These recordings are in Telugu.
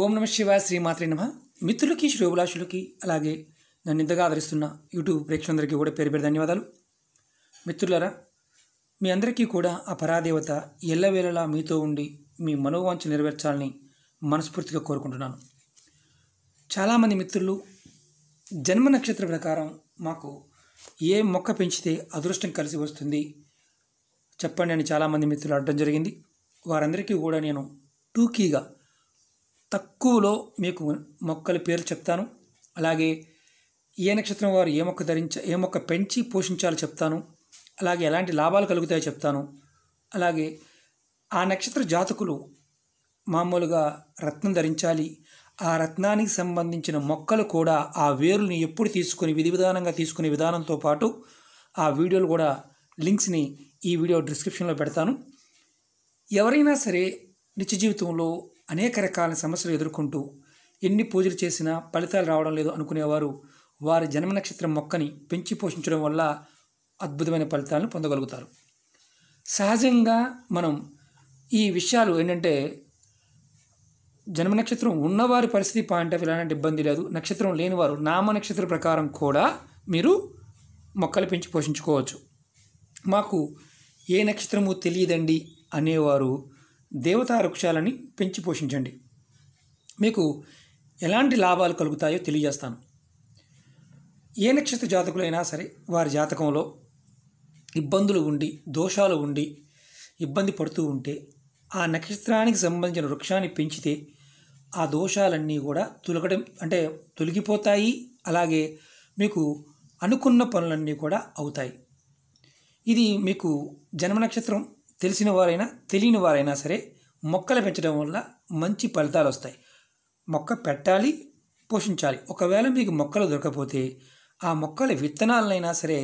ఓం నమ శివాయ శ్రీమాత్రి నమ మిత్రులకి శ్రోభిలాషులకి అలాగే నన్ను ఇంతగా ఆదరిస్తున్న యూట్యూబ్ ప్రేక్షకులందరికీ కూడా పేరు పేరు ధన్యవాదాలు మిత్రులరా మీ అందరికీ కూడా ఆ పరాదేవత ఎల్లవేళలా మీతో ఉండి మీ మనోవాంఛ నెరవేర్చాలని మనస్ఫూర్తిగా కోరుకుంటున్నాను చాలామంది మిత్రులు జన్మ నక్షత్ర ప్రకారం మాకు ఏ మొక్క పెంచితే అదృష్టం కలిసి వస్తుంది చెప్పండి అని చాలామంది మిత్రులు అడ్డం జరిగింది వారందరికీ కూడా నేను టూకీగా తక్కువలో మీకు మొక్కల పేర్లు చెప్తాను అలాగే ఏ నక్షత్రం వారు ఏ మొక్క ధరించ ఏ మొక్క పెంచి పోషించాలో చెప్తాను అలాగే ఎలాంటి లాభాలు కలుగుతాయో చెప్తాను అలాగే ఆ నక్షత్ర జాతకులు మామూలుగా రత్నం ధరించాలి ఆ రత్నానికి సంబంధించిన మొక్కలు కూడా ఆ వేరుని ఎప్పుడు తీసుకుని విధి విధానంగా తీసుకునే విధానంతో పాటు ఆ వీడియోలు కూడా లింక్స్ని ఈ వీడియో డిస్క్రిప్షన్లో పెడతాను ఎవరైనా సరే నిత్య జీవితంలో అనేక రకాల సమస్యలు ఎదుర్కొంటూ ఎన్ని పూజలు చేసినా ఫలితాలు రావడం లేదు అనుకునేవారు వారి జన్మ నక్షత్రం మొక్కని పెంచి పోషించడం వల్ల అద్భుతమైన ఫలితాలను పొందగలుగుతారు సహజంగా మనం ఈ విషయాలు ఏంటంటే జన్మ నక్షత్రం ఉన్నవారి పరిస్థితి పాయింట్ ఆఫ్ ఎలాంటి ఇబ్బంది లేదు నక్షత్రం లేనివారు నామ నక్షత్ర ప్రకారం కూడా మీరు మొక్కలు పెంచి పోషించుకోవచ్చు మాకు ఏ నక్షత్రము తెలియదండి అనేవారు దేవతా వృక్షాలని పెంచి పోషించండి మీకు ఎలాంటి లాభాలు కలుగుతాయో తెలియజేస్తాను ఏ నక్షత్ర జాతకులైనా సరే వారి జాతకంలో ఇబ్బందులు ఉండి దోషాలు ఉండి ఇబ్బంది పడుతూ ఉంటే ఆ నక్షత్రానికి సంబంధించిన వృక్షాన్ని పెంచితే ఆ దోషాలన్నీ కూడా తొలగడం అంటే తొలగిపోతాయి అలాగే మీకు అనుకున్న పనులన్నీ కూడా అవుతాయి ఇది మీకు జన్మ నక్షత్రం తెలిసిన వారైనా తెలియని వారైనా సరే మొక్కలు పెంచడం వల్ల మంచి ఫలితాలు వస్తాయి మొక్క పెట్టాలి పోషించాలి ఒకవేళ మీకు మొక్కలు దొరకపోతే ఆ మొక్కల విత్తనాలనైనా సరే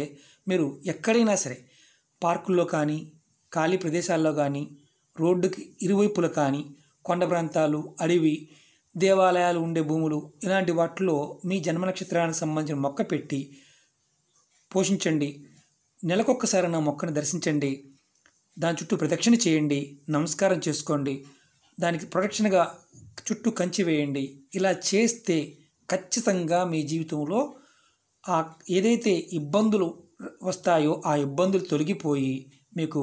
మీరు ఎక్కడైనా సరే పార్కుల్లో కానీ ఖాళీ ప్రదేశాల్లో కానీ రోడ్డుకి ఇరువైపుల కానీ కొండ ప్రాంతాలు అడవి దేవాలయాలు ఉండే భూములు ఇలాంటి వాటిలో మీ జన్మ నక్షత్రానికి సంబంధించిన మొక్క పెట్టి పోషించండి నెలకొక్కసారి నా మొక్కను దర్శించండి దాని చుట్టూ ప్రదక్షిణ చేయండి నమస్కారం చేసుకోండి దానికి ప్రదక్షిణగా చుట్టూ కంచి వేయండి ఇలా చేస్తే ఖచ్చితంగా మీ జీవితంలో ఆ ఏదైతే ఇబ్బందులు వస్తాయో ఆ ఇబ్బందులు తొలగిపోయి మీకు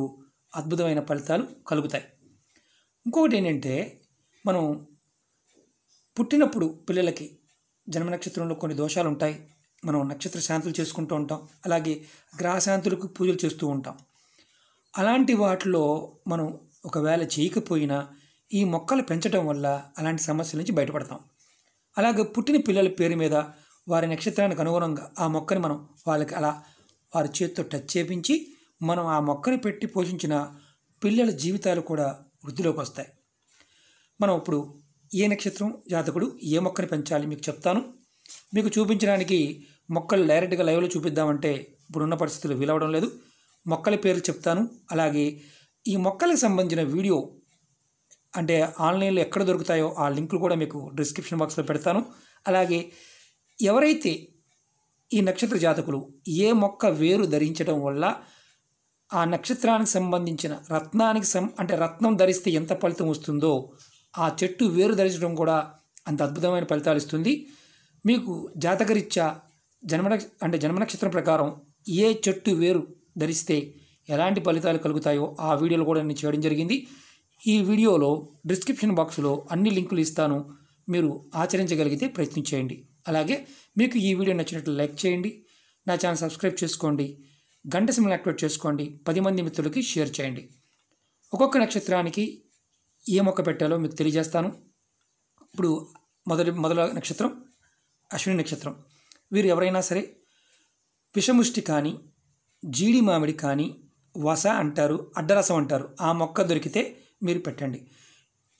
అద్భుతమైన ఫలితాలు కలుగుతాయి ఇంకొకటి ఏంటంటే మనం పుట్టినప్పుడు పిల్లలకి జన్మ నక్షత్రంలో కొన్ని దోషాలు ఉంటాయి మనం నక్షత్ర శాంతులు చేసుకుంటూ ఉంటాం అలాగే గ్రహ శాంతులకు పూజలు చేస్తూ ఉంటాం అలాంటి వాటిలో మనం ఒకవేళ చేయకపోయినా ఈ మొక్కలు పెంచడం వల్ల అలాంటి సమస్యల నుంచి బయటపడతాం అలాగే పుట్టిన పిల్లల పేరు మీద వారి నక్షత్రానికి అనుగుణంగా ఆ మొక్కని మనం వాళ్ళకి అలా వారి చేతితో టచ్ చేపించి మనం ఆ మొక్కని పెట్టి పోషించిన పిల్లల జీవితాలు కూడా వృద్ధిలోకి వస్తాయి మనం ఇప్పుడు ఏ నక్షత్రం జాతకుడు ఏ మొక్కని పెంచాలి మీకు చెప్తాను మీకు చూపించడానికి మొక్కలు డైరెక్ట్గా లైవ్లో చూపిద్దామంటే ఇప్పుడున్న పరిస్థితులు వీలవడం లేదు మొక్కల పేర్లు చెప్తాను అలాగే ఈ మొక్కలకు సంబంధించిన వీడియో అంటే ఆన్లైన్లో ఎక్కడ దొరుకుతాయో ఆ లింకులు కూడా మీకు డిస్క్రిప్షన్ బాక్స్లో పెడతాను అలాగే ఎవరైతే ఈ నక్షత్ర జాతకులు ఏ మొక్క వేరు ధరించడం వల్ల ఆ నక్షత్రానికి సంబంధించిన రత్నానికి సం అంటే రత్నం ధరిస్తే ఎంత ఫలితం వస్తుందో ఆ చెట్టు వేరు ధరించడం కూడా అంత అద్భుతమైన ఫలితాలు ఇస్తుంది మీకు జాతకరీత్యా జన్మ అంటే జన్మ నక్షత్రం ప్రకారం ఏ చెట్టు వేరు ధరిస్తే ఎలాంటి ఫలితాలు కలుగుతాయో ఆ వీడియోలు కూడా నేను చేయడం జరిగింది ఈ వీడియోలో డిస్క్రిప్షన్ బాక్స్లో అన్ని లింకులు ఇస్తాను మీరు ఆచరించగలిగితే ప్రయత్నించేయండి అలాగే మీకు ఈ వీడియో నచ్చినట్లు లైక్ చేయండి నా ఛానల్ సబ్స్క్రైబ్ చేసుకోండి గంట సిమ్లు యాక్టివేట్ చేసుకోండి పది మంది మిత్రులకి షేర్ చేయండి ఒక్కొక్క నక్షత్రానికి ఏ మొక్క పెట్టాలో మీకు తెలియజేస్తాను ఇప్పుడు మొదటి మొదల నక్షత్రం అశ్విని నక్షత్రం వీరు ఎవరైనా సరే విషముష్టి కానీ జీడి మామిడి కానీ వస అంటారు అడ్డరసం అంటారు ఆ మొక్క దొరికితే మీరు పెట్టండి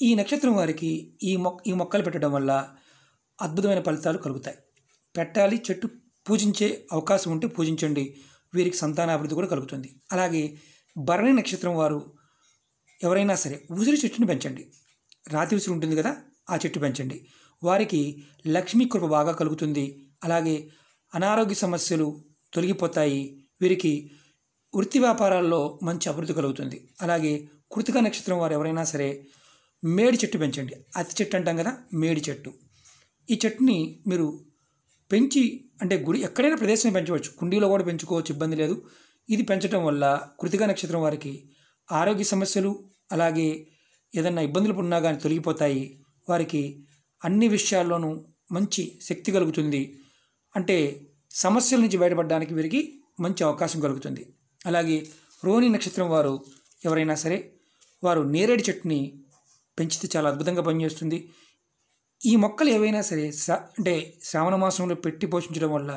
ఈ నక్షత్రం వారికి ఈ మొక్క ఈ మొక్కలు పెట్టడం వల్ల అద్భుతమైన ఫలితాలు కలుగుతాయి పెట్టాలి చెట్టు పూజించే అవకాశం ఉంటే పూజించండి వీరికి సంతానాభివృద్ధి కూడా కలుగుతుంది అలాగే భరణి నక్షత్రం వారు ఎవరైనా సరే ఉసిరి చెట్టును పెంచండి రాతి ఉసిరి ఉంటుంది కదా ఆ చెట్టు పెంచండి వారికి లక్ష్మీ కృప బాగా కలుగుతుంది అలాగే అనారోగ్య సమస్యలు తొలగిపోతాయి వీరికి వృత్తి వ్యాపారాల్లో మంచి అభివృద్ధి కలుగుతుంది అలాగే కృతిక నక్షత్రం వారు ఎవరైనా సరే మేడి చెట్టు పెంచండి అతి చెట్టు అంటాం కదా మేడి చెట్టు ఈ చెట్టుని మీరు పెంచి అంటే గుడి ఎక్కడైనా ప్రదేశం పెంచవచ్చు కుండీలో కూడా పెంచుకోవచ్చు ఇబ్బంది లేదు ఇది పెంచడం వల్ల కృతిక నక్షత్రం వారికి ఆరోగ్య సమస్యలు అలాగే ఏదన్నా ఇబ్బందులు ఉన్నా కానీ తొలగిపోతాయి వారికి అన్ని విషయాల్లోనూ మంచి శక్తి కలుగుతుంది అంటే సమస్యల నుంచి బయటపడడానికి వీరికి మంచి అవకాశం కలుగుతుంది అలాగే రోహిణి నక్షత్రం వారు ఎవరైనా సరే వారు నేరేడు చెట్టుని పెంచితే చాలా అద్భుతంగా పనిచేస్తుంది ఈ మొక్కలు ఏవైనా సరే అంటే శ్రావణ మాసంలో పెట్టి పోషించడం వల్ల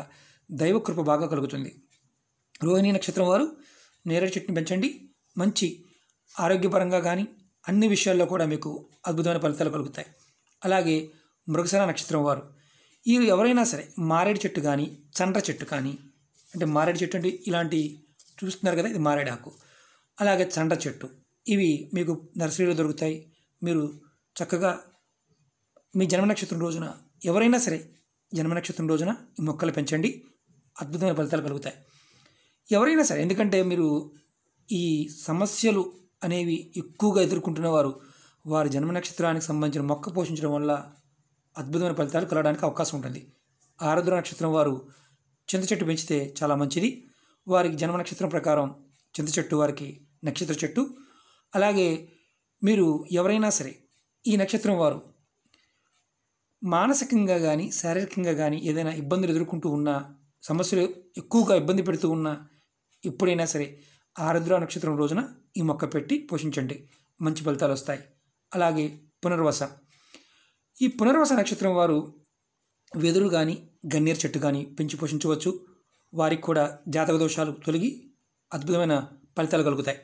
దైవకృప బాగా కలుగుతుంది రోహిణి నక్షత్రం వారు నేరేడు చెట్టుని పెంచండి మంచి ఆరోగ్యపరంగా కానీ అన్ని విషయాల్లో కూడా మీకు అద్భుతమైన ఫలితాలు కలుగుతాయి అలాగే మృగశర నక్షత్రం వారు వీరు ఎవరైనా సరే మారేడు చెట్టు కానీ చండ్ర చెట్టు కానీ అంటే మారేడు చెట్టు అంటే ఇలాంటి చూస్తున్నారు కదా ఇది మారేడాకు అలాగే చండ చెట్టు ఇవి మీకు నర్సరీలో దొరుకుతాయి మీరు చక్కగా మీ జన్మ నక్షత్రం రోజున ఎవరైనా సరే జన్మ నక్షత్రం రోజున ఈ మొక్కలు పెంచండి అద్భుతమైన ఫలితాలు కలుగుతాయి ఎవరైనా సరే ఎందుకంటే మీరు ఈ సమస్యలు అనేవి ఎక్కువగా ఎదుర్కొంటున్న వారు వారి జన్మ నక్షత్రానికి సంబంధించిన మొక్క పోషించడం వల్ల అద్భుతమైన ఫలితాలు కలగడానికి అవకాశం ఉంటుంది ఆరుద్ర నక్షత్రం వారు చింత చెట్టు పెంచితే చాలా మంచిది వారికి జన్మ నక్షత్రం ప్రకారం చింత చెట్టు వారికి నక్షత్ర చెట్టు అలాగే మీరు ఎవరైనా సరే ఈ నక్షత్రం వారు మానసికంగా కానీ శారీరకంగా కానీ ఏదైనా ఇబ్బందులు ఎదుర్కొంటూ ఉన్నా సమస్యలు ఎక్కువగా ఇబ్బంది పెడుతూ ఉన్నా ఎప్పుడైనా సరే ఆరుద్ర నక్షత్రం రోజున ఈ మొక్క పెట్టి పోషించండి మంచి ఫలితాలు వస్తాయి అలాగే పునర్వస ఈ పునర్వస నక్షత్రం వారు వెదురు కానీ గన్నేరు చెట్టు కానీ పెంచి పోషించవచ్చు వారికి కూడా జాతక దోషాలు తొలగి అద్భుతమైన ఫలితాలు కలుగుతాయి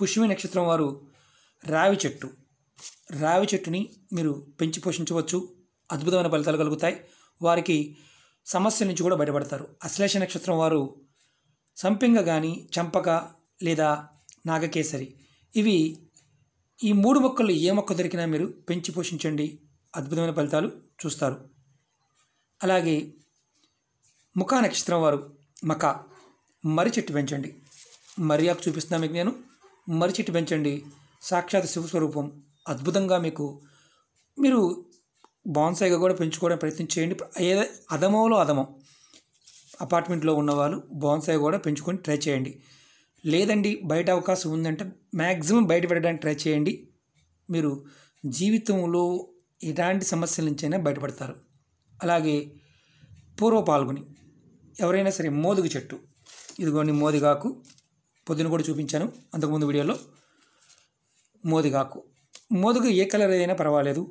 పుష్యమి నక్షత్రం వారు రావి చెట్టు రావి చెట్టుని మీరు పెంచి పోషించవచ్చు అద్భుతమైన ఫలితాలు కలుగుతాయి వారికి సమస్య నుంచి కూడా బయటపడతారు అశ్లేష నక్షత్రం వారు సంపింగ కానీ చంపక లేదా నాగకేసరి ఇవి ఈ మూడు మొక్కలు ఏ మొక్క దొరికినా మీరు పెంచి పోషించండి అద్భుతమైన ఫలితాలు చూస్తారు అలాగే ముఖా నక్షత్రం వారు మక మర్రి చెట్టు పెంచండి మర్రి ఆకు చూపిస్తున్నా మీకు నేను మర్రి చెట్టు పెంచండి సాక్షాత్ శివస్వరూపం అద్భుతంగా మీకు మీరు బాన్సాయిగా కూడా పెంచుకోవడం ప్రయత్నం చేయండి ఏదో అధమంలో అధమం అపార్ట్మెంట్లో ఉన్నవాళ్ళు బాన్సాయి కూడా పెంచుకొని ట్రై చేయండి లేదండి బయట అవకాశం ఉందంటే మ్యాక్సిమం బయట పెట్టడానికి ట్రై చేయండి మీరు జీవితంలో ఎలాంటి సమస్యల నుంచైనా బయటపడతారు అలాగే పూర్వ పాల్గొని ఎవరైనా సరే మోదుగు చెట్టు ఇదిగోండి మోదిగాకు పొద్దున కూడా చూపించాను అంతకుముందు వీడియోలో మోదిగాకు మోదుగు ఏ కలర్ అయినా పర్వాలేదు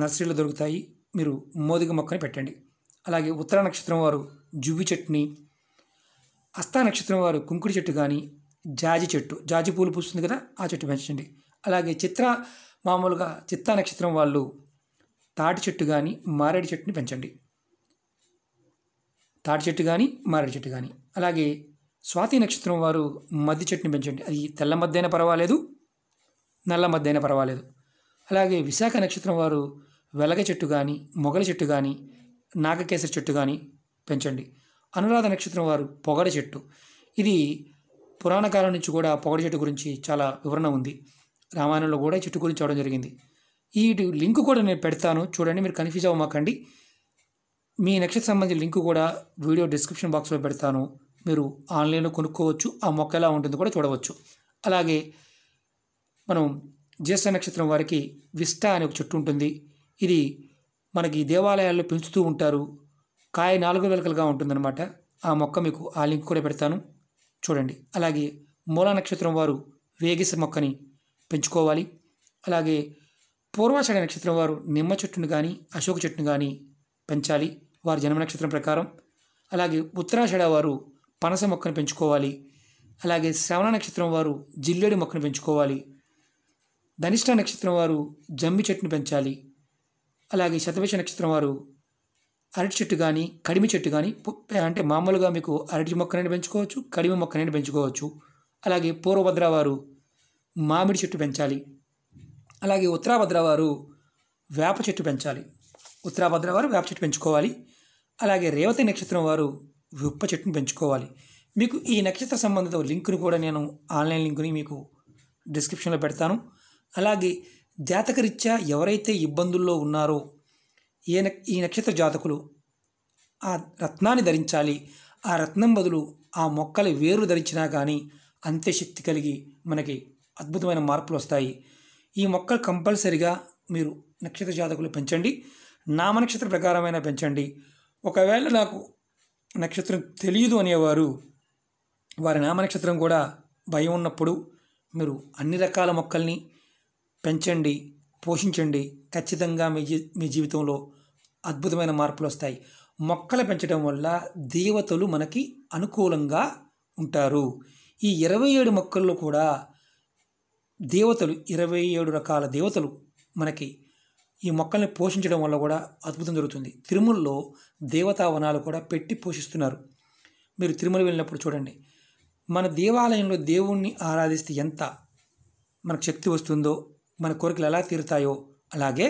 నర్సరీలో దొరుకుతాయి మీరు మోదుగు మొక్కని పెట్టండి అలాగే ఉత్తర నక్షత్రం వారు జువ్వి చెట్టుని అస్తా నక్షత్రం వారు కుంకుడి చెట్టు కానీ జాజి చెట్టు జాజి పూలు పూస్తుంది కదా ఆ చెట్టు పెంచండి అలాగే చిత్ర మామూలుగా చిత్తా నక్షత్రం వాళ్ళు తాటి చెట్టు కానీ మారేడు చెట్టుని పెంచండి తాటి చెట్టు కానీ మారేడు చెట్టు కానీ అలాగే స్వాతి నక్షత్రం వారు మద్ది చెట్టుని పెంచండి అది తెల్ల మద్దైనా పర్వాలేదు నల్ల మద్దైనా పర్వాలేదు అలాగే విశాఖ నక్షత్రం వారు వెలగ చెట్టు కానీ మొగల చెట్టు కానీ నాగకేసరి చెట్టు కానీ పెంచండి అనురాధ నక్షత్రం వారు పొగడ చెట్టు ఇది పురాణకాలం నుంచి కూడా పొగడ చెట్టు గురించి చాలా వివరణ ఉంది రామాయణంలో కూడా చెట్టు గురించి అవడం జరిగింది ఈ లింక్ కూడా నేను పెడతాను చూడండి మీరు కన్ఫ్యూజ్ అవ్వమాకండి మీ నక్షత్ర సంబంధించిన లింక్ కూడా వీడియో డిస్క్రిప్షన్ బాక్స్లో పెడతాను మీరు ఆన్లైన్లో కొనుక్కోవచ్చు ఆ మొక్క ఎలా ఉంటుందో కూడా చూడవచ్చు అలాగే మనం జ్యేష్ఠ నక్షత్రం వారికి విస్టా అనే ఒక చెట్టు ఉంటుంది ఇది మనకి దేవాలయాల్లో పెంచుతూ ఉంటారు కాయ నాలుగు వెలకలుగా ఉంటుందన్నమాట ఆ మొక్క మీకు ఆ లింక్ కూడా పెడతాను చూడండి అలాగే మూలా నక్షత్రం వారు వేగిస మొక్కని పెంచుకోవాలి అలాగే పూర్వాషాఢ నక్షత్రం వారు నిమ్మ చెట్టును కానీ అశోక చెట్టును కానీ పెంచాలి వారి జన్మ నక్షత్రం ప్రకారం అలాగే ఉత్తరాషాఢ వారు పనస మొక్కను పెంచుకోవాలి అలాగే శ్రవణ నక్షత్రం వారు జిల్లేడు మొక్కను పెంచుకోవాలి ధనిష్ట నక్షత్రం వారు జమ్మి చెట్టును పెంచాలి అలాగే శతవిష నక్షత్రం వారు అరటి చెట్టు కానీ కడిమి చెట్టు కానీ అంటే మామూలుగా మీకు అరటి మొక్కనైనా పెంచుకోవచ్చు కడిమి మొక్కనైనా పెంచుకోవచ్చు అలాగే పూర్వభద్ర వారు మామిడి చెట్టు పెంచాలి అలాగే ఉత్తరాభద్ర వారు వేప చెట్టు పెంచాలి ఉత్తరాభద్ర వారు వేప చెట్టు పెంచుకోవాలి అలాగే రేవతి నక్షత్రం వారు విప్ప చెట్టును పెంచుకోవాలి మీకు ఈ నక్షత్ర సంబంధిత లింకును కూడా నేను ఆన్లైన్ లింకుని మీకు డిస్క్రిప్షన్లో పెడతాను అలాగే జాతకరీత్యా ఎవరైతే ఇబ్బందుల్లో ఉన్నారో ఏ ఈ నక్షత్ర జాతకులు ఆ రత్నాన్ని ధరించాలి ఆ రత్నం బదులు ఆ మొక్కల వేరు ధరించినా కానీ అంత్యశక్తి కలిగి మనకి అద్భుతమైన మార్పులు వస్తాయి ఈ మొక్కలు కంపల్సరిగా మీరు నక్షత్ర జాతకులు పెంచండి నామ నక్షత్ర ప్రకారమైన పెంచండి ఒకవేళ నాకు నక్షత్రం తెలియదు అనేవారు వారి నామ నక్షత్రం కూడా భయం ఉన్నప్పుడు మీరు అన్ని రకాల మొక్కల్ని పెంచండి పోషించండి ఖచ్చితంగా మీ జీ మీ జీవితంలో అద్భుతమైన మార్పులు వస్తాయి మొక్కలు పెంచడం వల్ల దేవతలు మనకి అనుకూలంగా ఉంటారు ఈ ఇరవై ఏడు మొక్కల్లో కూడా దేవతలు ఇరవై ఏడు రకాల దేవతలు మనకి ఈ మొక్కల్ని పోషించడం వల్ల కూడా అద్భుతం జరుగుతుంది తిరుమలలో దేవతా వనాలు కూడా పెట్టి పోషిస్తున్నారు మీరు తిరుమల వెళ్ళినప్పుడు చూడండి మన దేవాలయంలో దేవుణ్ణి ఆరాధిస్తే ఎంత మనకు శక్తి వస్తుందో మన కోరికలు ఎలా తీరుతాయో అలాగే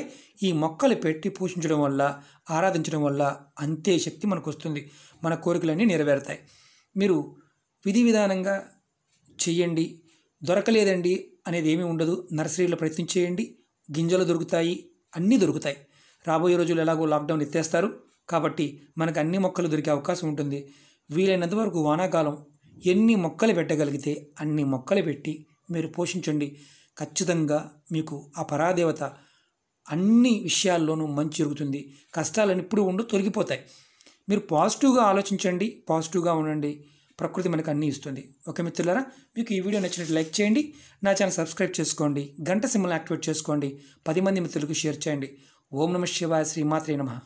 ఈ మొక్కలు పెట్టి పోషించడం వల్ల ఆరాధించడం వల్ల అంతే శక్తి మనకు వస్తుంది మన కోరికలన్నీ నెరవేరుతాయి మీరు విధి విధానంగా చేయండి దొరకలేదండి అనేది ఏమీ ఉండదు నర్సరీలో ప్రయత్నం చేయండి గింజలు దొరుకుతాయి అన్నీ దొరుకుతాయి రాబోయే రోజులు ఎలాగో లాక్డౌన్ ఎత్తేస్తారు కాబట్టి మనకు అన్ని మొక్కలు దొరికే అవకాశం ఉంటుంది వీలైనంత వరకు వానాకాలం ఎన్ని మొక్కలు పెట్టగలిగితే అన్ని మొక్కలు పెట్టి మీరు పోషించండి ఖచ్చితంగా మీకు ఆ పరాదేవత అన్ని విషయాల్లోనూ మంచి జరుగుతుంది కష్టాలను ఇప్పుడు ఉండు తొలగిపోతాయి మీరు పాజిటివ్గా ఆలోచించండి పాజిటివ్గా ఉండండి ప్రకృతి మనకు అన్నీ ఇస్తుంది ఓకే మిత్రులారా మీకు ఈ వీడియో నచ్చినట్టు లైక్ చేయండి నా ఛానల్ సబ్స్క్రైబ్ చేసుకోండి గంట సిమ్మల్ని యాక్టివేట్ చేసుకోండి పది మంది మిత్రులకు షేర్ చేయండి ఓం నమ శివాయ శ్రీమాత్రే నమ